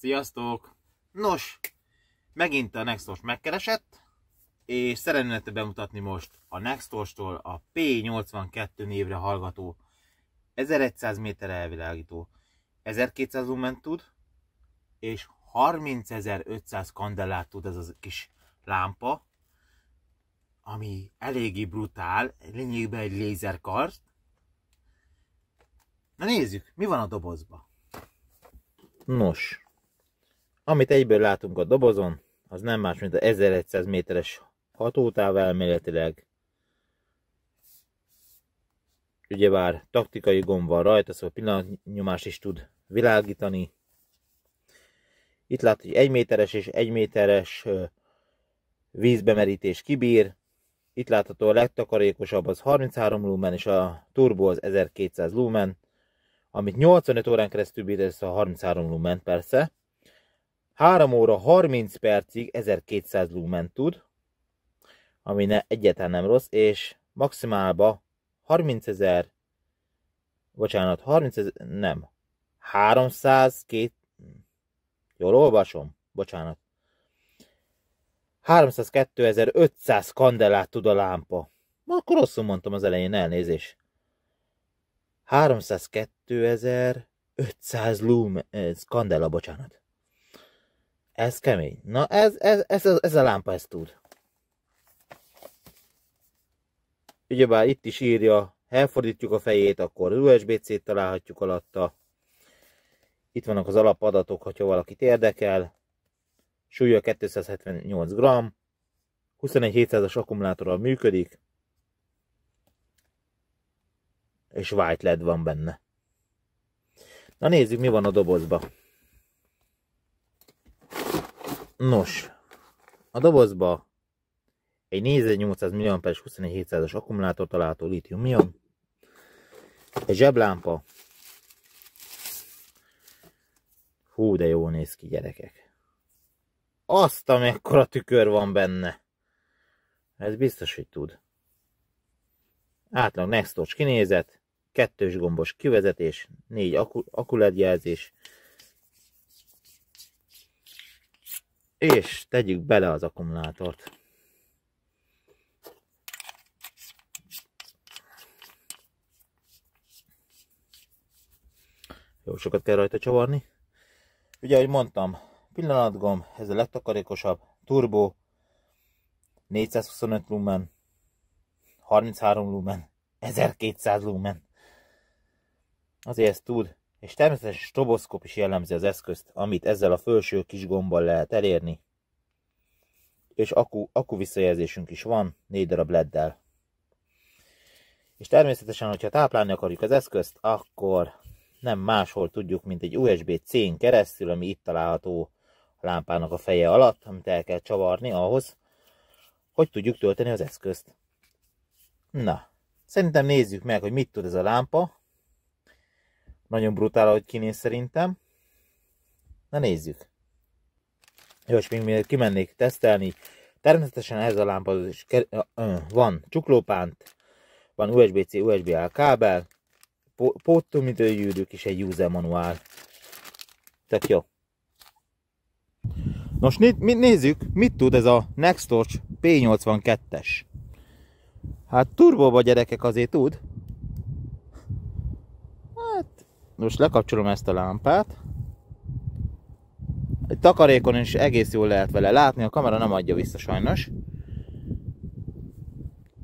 Sziasztok! Nos, megint a Nextos megkeresett, és szeretném bemutatni most a Nextostól a P82 névre hallgató 1100 méter elvilágító, 1200 lumen tud, és 30.500 kandelát tud ez a kis lámpa, ami eléggé brutál, lényegben egy lézerkart. Na nézzük, mi van a dobozba. Nos, amit egyből látunk a dobozon, az nem más, mint a 1100 méteres hatótáv elméletileg. Ugyebár taktikai gomb van rajta, szóval pillanatnyomást is tud világítani. Itt látod, hogy 1 méteres és 1 méteres vízbemerítés kibír. Itt látható a legtakarékosabb az 33 lumen és a turbo az 1200 lumen, amit 85 órán keresztül bír, ez a 33 lumen persze. 3 óra 30 percig 1200 lumen tud, ami ne, egyáltalán nem rossz, és maximálba 30 ezer, bocsánat, 30 ezer, nem, 302, jól olvasom? Bocsánat. 302.500 kandelát tud a lámpa. Akkor rosszul mondtam az elején, elnézés. 302.500 lumen ez eh, kandela, bocsánat. Ez kemény. Na ez, ez, ez, ez a lámpa ezt tud. Ugyebár itt is írja, ha elfordítjuk a fejét, akkor USB-C-t találhatjuk alatta. Itt vannak az alapadatok, ha valakit érdekel. Súlya 278 g. 21700-as akkumulátorral működik. És white led van benne. Na nézzük, mi van a dobozba. Nos, a dobozba egy 4800 mAh és 21700-as akkumulátor található litium ion, egy zseblámpa, hú de jól néz ki gyerekek, azt amekkora tükör van benne, ez biztos, hogy tud. Átlag nextouch kinézet, kettős gombos kivezetés, négy akkuledjelzés, akku és tegyük bele az akkumulátort. Jó sokat kell rajta csavarni. Ugye, ahogy mondtam, pillanatgom, ez a legtakarékosabb, turbo, 425 lumen, 33 lumen, 1200 lumen. Azért ez tud és természetesen stroboszkóp is jellemzi az eszközt, amit ezzel a felső kis gombbal lehet elérni, és akku, akku visszajelzésünk is van, négy darab leddel. És természetesen, hogyha táplálni akarjuk az eszközt, akkor nem máshol tudjuk, mint egy USB-C-n keresztül, ami itt található a lámpának a feje alatt, amit el kell csavarni ahhoz, hogy tudjuk tölteni az eszközt. Na, szerintem nézzük meg, hogy mit tud ez a lámpa, nagyon brutál, ahogy kinéz szerintem. Na nézzük. Jó, és még miért kimennék tesztelni, természetesen ez a lámpa is van csuklópánt, van USB-C, USB-A kábel, póttömítőgyűrűk és egy user manuál. Tök jó. Nos, nézzük, mit tud ez a Nextorch P82-es. Hát turbóba gyerekek azért tud. Most lekapcsolom ezt a lámpát. Egy takarékon is egész jól lehet vele látni, a kamera nem adja vissza sajnos.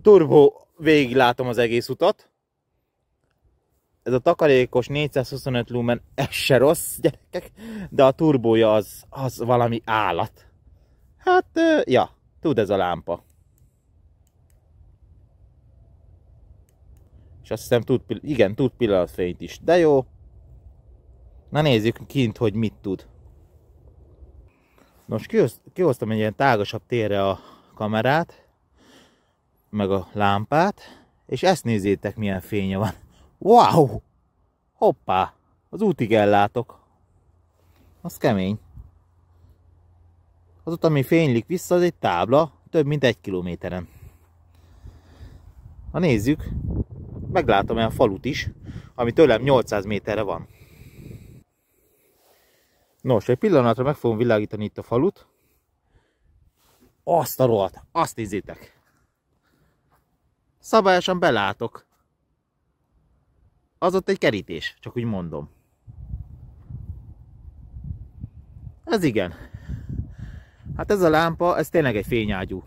Turbo végig látom az egész utat. Ez a takarékos 425 lumen, ez se rossz, gyerekek, de a turbója az, az valami állat. Hát, ja, tud ez a lámpa. És azt hiszem tud, igen, tud pillanatfényt is, de jó. Na nézzük kint, hogy mit tud. Nos, kihoztam egy ilyen tágasabb térre a kamerát, meg a lámpát, és ezt nézzétek milyen fénye van. Wow! Hoppá! Az útig ellátok. Az kemény. Az ott, ami fénylik vissza, az egy tábla, több mint egy kilométeren. Ha nézzük, meglátom olyan falut is, ami tőlem 800 méterre van. Nos, egy pillanatra meg fogom világítani itt a falut. Azt a rohadt, azt nézzétek! Szabályosan belátok. Az ott egy kerítés, csak úgy mondom. Ez igen. Hát ez a lámpa, ez tényleg egy fényágyú.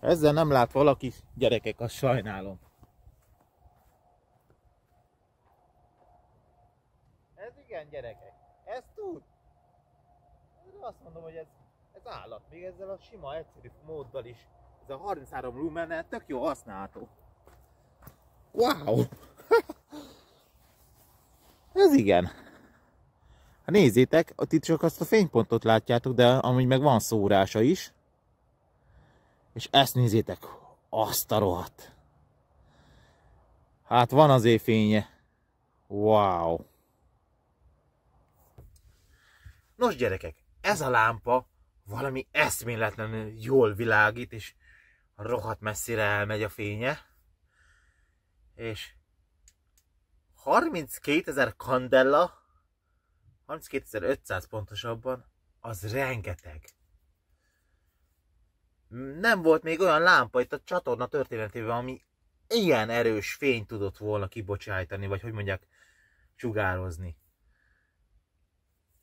Ezzel nem lát valaki, gyerekek, azt sajnálom. Igen, gyerekek, ez tud. De azt mondom, hogy ez, ez állat, még ezzel a sima, egyszerű móddal is. Ez a 33 lumen tök jó használható. Wow! ez igen. Ha nézzétek, ott itt csak azt a fénypontot látjátok, de amúgy meg van szórása is. És ezt nézzétek, azt a rohadt. Hát van az fénye. Wow! Nos gyerekek, ez a lámpa valami eszméletlenül jól világít, és rohadt messzire elmegy a fénye. És 32 ezer kandella, 32.500 pontosabban, az rengeteg. Nem volt még olyan lámpa itt a csatorna történetében, ami ilyen erős fényt tudott volna kibocsájtani, vagy hogy mondják, csugározni.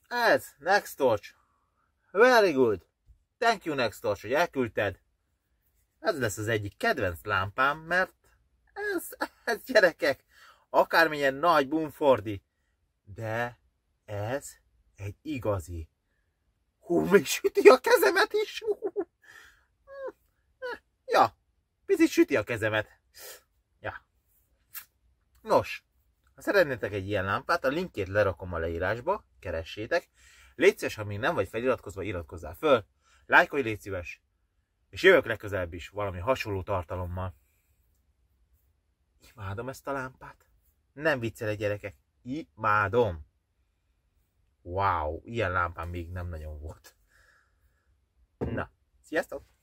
Ez, next torch, Very good. Thank you, next torch, hogy elküldted. Ez lesz az egyik kedvenc lámpám, mert ez, ez gyerekek, akármilyen nagy bumfordi, de ez egy igazi. Hú, még süti a kezemet is. Hú. Hm, eh, ja, picit süti a kezemet. Ja. Nos, ha szeretnétek egy ilyen lámpát, a linkjét lerakom a leírásba, keressétek. Légy szíves, ha még nem vagy feliratkozva, iratkozzál föl, lájkolj, légy szíves, és jövök legközelebb is valami hasonló tartalommal. Imádom ezt a lámpát. Nem viccelek gyerekek, imádom. Wow, ilyen lámpám még nem nagyon volt. Na, sziasztok!